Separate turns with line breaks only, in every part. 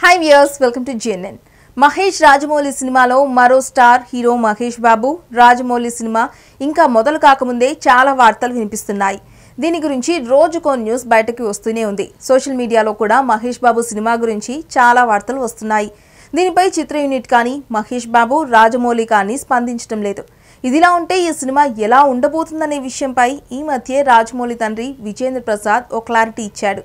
hi viewers welcome to GNN Mahesh Rajamouli సినిమాలో మరో star hero Mahesh Babu Rajamouli cinema ఇంకా మొదలు కాకముందే చాలా వార్తలు వినిపిస్తున్నాయి దీని గురించి రోజుకో న్యూస్ బయటకు వస్తూనే ఉంది సోషల్ మీడియాలో కూడా మహేష్ బాబు సినిమా గురించి చాలా వార్తలు వస్తున్నాయి దీనిపై చిత్ర యూనిట్ కానీ మహేష్ బాబు రాజమౌళి కానీ స్పందించడం లేదు ఇదిలా ఉంటే ఈ సినిమా ఎలా ఉండబోతుందనే విషయంపై ఈ మధ్య రాజమౌళి తండ్రి విజేంద్ర ప్రసాద్ ఓ క్లారిటీ ఇచ్చాడు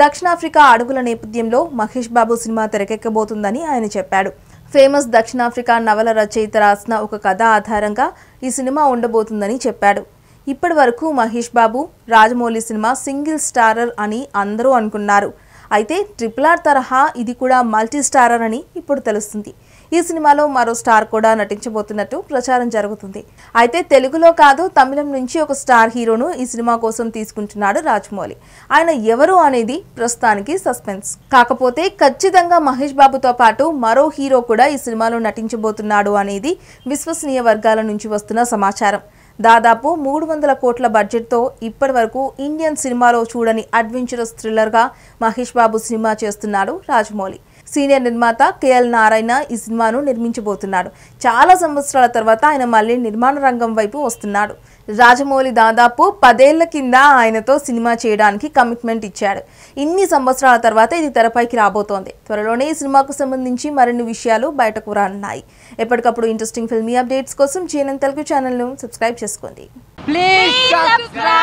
దక్షిణాఫ్రికా అడుగుల నేపథ్యంలో మహేష్ బాబు సినిమా తెరకెక్కబోతుందని ఆయన చెప్పాడు ఫేమస్ దక్షిణాఫ్రికా నవల రచయిత రాసిన ఒక కథ ఆధారంగా ఈ సినిమా ఉండబోతుందని చెప్పాడు ఇప్పటి వరకు Mahesh Babu Rajamouli cinema single starrer అని అందరూ అనుకున్నారు అయితే ట్రిపుల్ ఆర్ తరహా ఇది కూడా మల్టీ స్టారర్ అని ఇప్పుడు తెలుస్తుంది ఈ సినిమాలో మరో స్టార్ కూడా నటించబోతున్నట్టు ప్రచారం జరుగుతుంది అయితే తెలుగులో కాదు తమిళం నుంచి ఒక స్టార్ హీరోను ఈ సినిమా కోసం తీసుకుంటున్నాడు రాజమౌళి ఆయన ఎవరు అనేది ప్రస్తుతానికి సస్పెన్స్ కాకపోతే ఖచ్చితంగా మహేష్ బాబుతో పాటు మరో హీరో కూడా ఈ సినిమాలో నటించబోతున్నాడు అనేది విశ్వసనీయ వర్గాల నుంచి వస్తున్న సమాచారం దాదాపు మూడు వందల కోట్ల బడ్జెట్తో ఇప్పటి వరకు ఇండియన్ సినిమాలో చూడని అడ్వెంచరస్ థ్రిల్లర్గా మహేష్ బాబు సినిమా చేస్తున్నాడు రాజమౌళి సీనియర్ నిర్మాత కేఎల్ నారాయణ ఈ సినిమాను నిర్మించబోతున్నాడు చాలా సంవత్సరాల తర్వాత ఆయన మళ్ళీ నిర్మాణ రంగం వైపు వస్తున్నాడు రాజమౌళి దాదాపు పదేళ్ల కింద ఆయనతో సినిమా చేయడానికి కమిట్మెంట్ ఇచ్చాడు ఇన్ని సంవత్సరాల తర్వాత ఇది తెరపైకి రాబోతోంది త్వరలోనే ఈ సినిమాకు సంబంధించి మరిన్ని విషయాలు బయటకు రానున్నాయి ఎప్పటికప్పుడు ఇంట్రెస్టింగ్ ఫిల్మీ అప్డేట్స్ కోసం జీఎన్ఎన్ తెలుగు ఛానల్ను సబ్స్క్రైబ్ చేసుకోండి ప్లీజ్